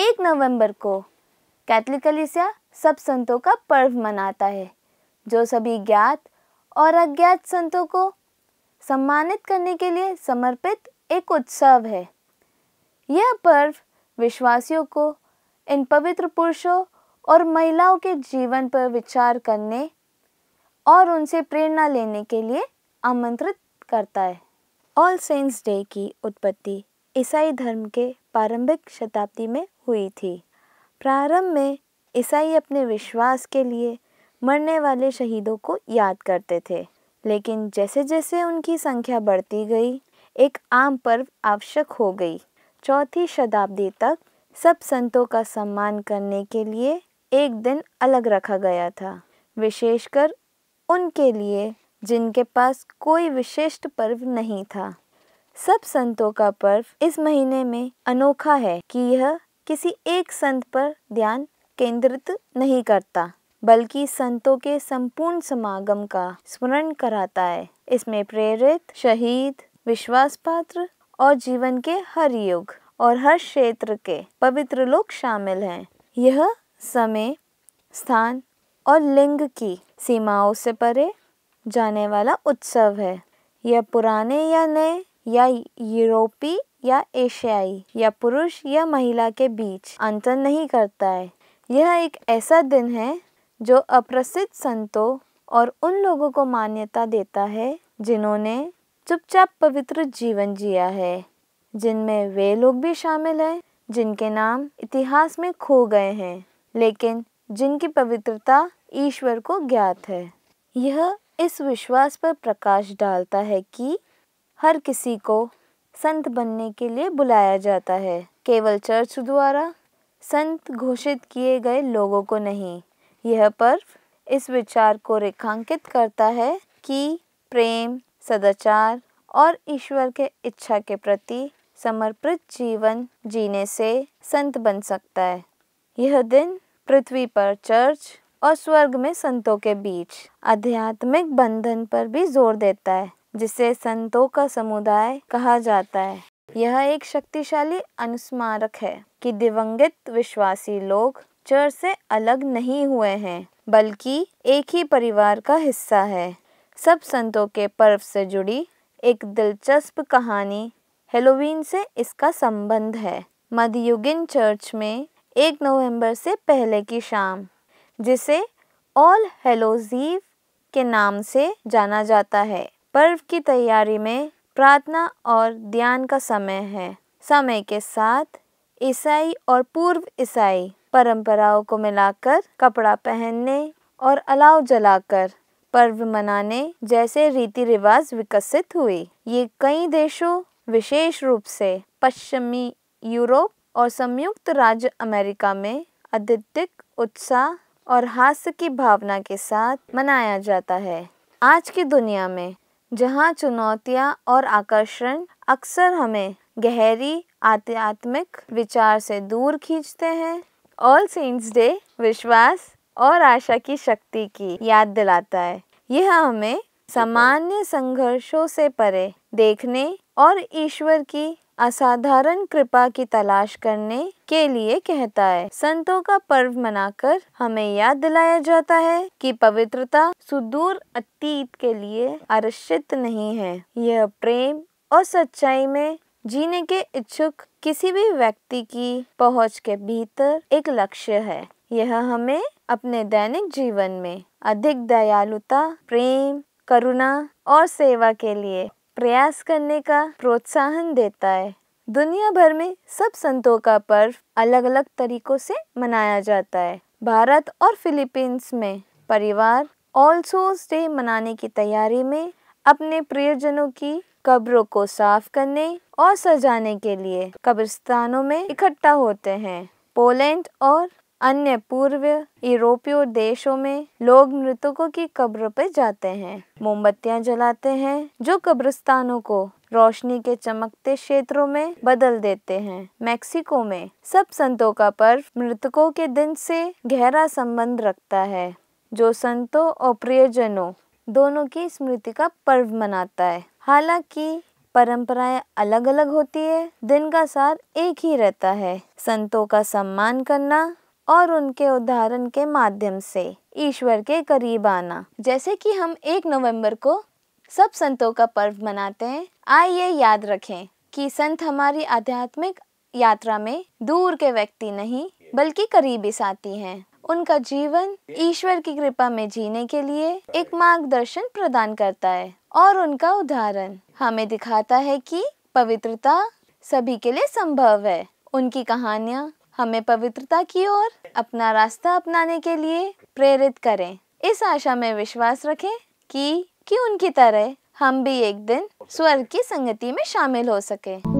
एक नवंबर को कैथलिक कलिसिया सब संतों का पर्व मनाता है जो सभी ज्ञात और अज्ञात संतों को सम्मानित करने के लिए समर्पित एक उत्सव है यह पर्व विश्वासियों को इन पवित्र पुरुषों और महिलाओं के जीवन पर विचार करने और उनसे प्रेरणा लेने के लिए आमंत्रित करता है ऑल सेंट्स डे की उत्पत्ति ईसाई धर्म के प्रारंभिक शताब्दी में हुई थी प्रारंभ में ईसाई अपने विश्वास के लिए मरने वाले शहीदों को याद करते थे लेकिन जैसे जैसे उनकी संख्या बढ़ती गई एक आम पर्व आवश्यक हो गई चौथी शताब्दी तक सब संतों का सम्मान करने के लिए एक दिन अलग रखा गया था विशेषकर उनके लिए जिनके पास कोई विशिष्ट पर्व नहीं था सब संतों का पर्व इस महीने में अनोखा है कि यह किसी एक संत पर ध्यान केंद्रित नहीं करता बल्कि संतों के संपूर्ण समागम का स्मरण कराता है इसमें प्रेरित शहीद विश्वास पात्र और जीवन के हर युग और हर क्षेत्र के पवित्र लोग शामिल हैं यह समय स्थान और लिंग की सीमाओं से परे जाने वाला उत्सव है यह पुराने या नए या यूरोपी या एशियाई या पुरुष या महिला के बीच अंतर नहीं करता है यह एक ऐसा दिन है जो अप्रसिद्ध संतों और उन लोगों को मान्यता देता है जिन्होंने चुपचाप पवित्र जीवन जिया है जिनमें वे लोग भी शामिल हैं जिनके नाम इतिहास में खो गए हैं लेकिन जिनकी पवित्रता ईश्वर को ज्ञात है यह इस विश्वास पर प्रकाश डालता है कि हर किसी को संत बनने के लिए बुलाया जाता है केवल चर्च द्वारा संत घोषित किए गए लोगों को नहीं यह पर्व इस विचार को रेखांकित करता है कि प्रेम सदाचार और ईश्वर के इच्छा के प्रति समर्पित जीवन जीने से संत बन सकता है यह दिन पृथ्वी पर चर्च और स्वर्ग में संतों के बीच आध्यात्मिक बंधन पर भी जोर देता है जिसे संतों का समुदाय कहा जाता है यह एक शक्तिशाली अनुस्मारक है कि दिवंगत विश्वासी लोग चर्च से अलग नहीं हुए हैं बल्कि एक ही परिवार का हिस्सा है सब संतों के पर्व से जुड़ी एक दिलचस्प कहानी हेलोवीन से इसका संबंध है मध्ययुगीन चर्च में एक नवंबर से पहले की शाम जिसे ऑल हेलोजीव के नाम से जाना जाता है पर्व की तैयारी में प्रार्थना और ध्यान का समय है समय के साथ ईसाई और पूर्व ईसाई परंपराओं को मिलाकर कपड़ा पहनने और अलाव जलाकर पर्व मनाने जैसे रीति रिवाज विकसित हुए ये कई देशों विशेष रूप से पश्चिमी यूरोप और संयुक्त राज्य अमेरिका में अत्यधिक उत्साह और हास्य की भावना के साथ मनाया जाता है आज की दुनिया में जहाँ चुनौतियाँ और आकर्षण अक्सर हमें गहरी आध्यात्मिक विचार से दूर खींचते हैं ऑल सेंट्स डे विश्वास और आशा की शक्ति की याद दिलाता है यह हमें सामान्य संघर्षों से परे देखने और ईश्वर की असाधारण कृपा की तलाश करने के लिए कहता है संतों का पर्व मनाकर हमें याद दिलाया जाता है कि पवित्रता सुदूर अतीत के लिए आरक्षित नहीं है यह प्रेम और सच्चाई में जीने के इच्छुक किसी भी व्यक्ति की पहुंच के भीतर एक लक्ष्य है यह हमें अपने दैनिक जीवन में अधिक दयालुता प्रेम करुणा और सेवा के लिए प्रयास करने का प्रोत्साहन देता है दुनिया भर में सब संतों का पर्व अलग अलग तरीकों से मनाया जाता है भारत और फिलीपींस में परिवार ऑल सोल्स डे मनाने की तैयारी में अपने प्रियजनों की कब्रों को साफ करने और सजाने के लिए कब्रिस्तानों में इकट्ठा होते हैं पोलैंड और अन्य पूर्व यूरोपीय देशों में लोग मृतकों की कब्र पर जाते हैं मोमबत्तियां जलाते हैं जो कब्रिस्तानों को रोशनी के चमकते क्षेत्रों में बदल देते हैं मेक्सिको में सब संतों का पर्व मृतकों के दिन से गहरा संबंध रखता है जो संतों और प्रियजनों दोनों की स्मृति का पर्व मनाता है हालांकि परंपराएं अलग अलग होती है दिन का सार एक ही रहता है संतों का सम्मान करना और उनके उदाहरण के माध्यम से ईश्वर के करीब आना जैसे कि हम एक नवंबर को सब संतों का पर्व मनाते हैं आइए याद रखें कि संत हमारी आध्यात्मिक यात्रा में दूर के व्यक्ति नहीं बल्कि करीबी साथी हैं उनका जीवन ईश्वर की कृपा में जीने के लिए एक मार्गदर्शन प्रदान करता है और उनका उदाहरण हमें दिखाता है कि पवित्रता सभी के लिए संभव है उनकी कहानियाँ हमें पवित्रता की ओर अपना रास्ता अपनाने के लिए प्रेरित करें इस आशा में विश्वास रखें कि कि उनकी तरह हम भी एक दिन स्वर्ग की संगति में शामिल हो सकें